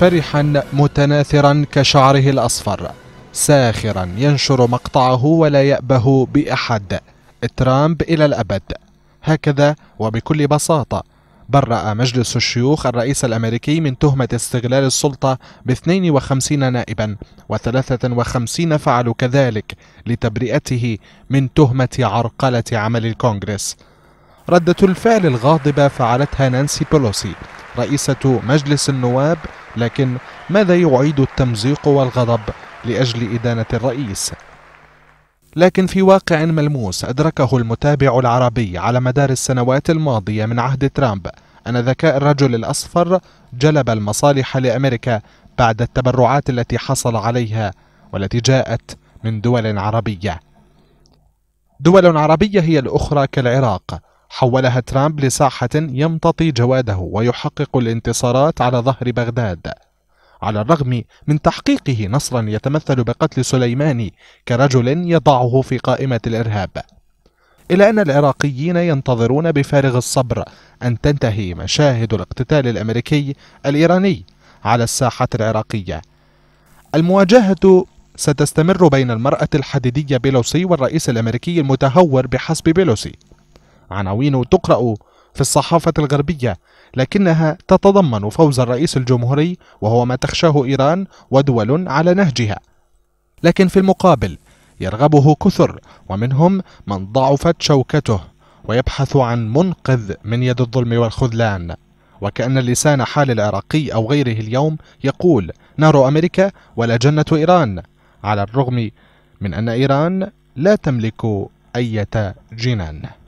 فرحا متناثرا كشعره الأصفر ساخرا ينشر مقطعه ولا يأبه بأحد ترامب إلى الأبد هكذا وبكل بساطة برأ مجلس الشيوخ الرئيس الأمريكي من تهمة استغلال السلطة ب 52 نائبا و53 فعلوا كذلك لتبرئته من تهمة عرقلة عمل الكونغرس ردة الفعل الغاضبة فعلتها نانسي بولوسي رئيسة مجلس النواب لكن ماذا يعيد التمزيق والغضب لاجل ادانه الرئيس لكن في واقع ملموس ادركه المتابع العربي على مدار السنوات الماضيه من عهد ترامب ان ذكاء الرجل الاصفر جلب المصالح لامريكا بعد التبرعات التي حصل عليها والتي جاءت من دول عربيه دول عربيه هي الاخرى كالعراق حولها ترامب لساحة يمتطي جواده ويحقق الانتصارات على ظهر بغداد على الرغم من تحقيقه نصرا يتمثل بقتل سليماني كرجل يضعه في قائمة الإرهاب إلا أن العراقيين ينتظرون بفارغ الصبر أن تنتهي مشاهد الاقتتال الأمريكي الإيراني على الساحة العراقية المواجهة ستستمر بين المرأة الحديدية بيلوسي والرئيس الأمريكي المتهور بحسب بيلوسي عناوين تقرأ في الصحافة الغربية لكنها تتضمن فوز الرئيس الجمهوري وهو ما تخشاه إيران ودول على نهجها لكن في المقابل يرغبه كثر ومنهم من ضعفت شوكته ويبحث عن منقذ من يد الظلم والخذلان وكأن لسان حال العراقي أو غيره اليوم يقول نار أمريكا ولا جنة إيران على الرغم من أن إيران لا تملك أية جنان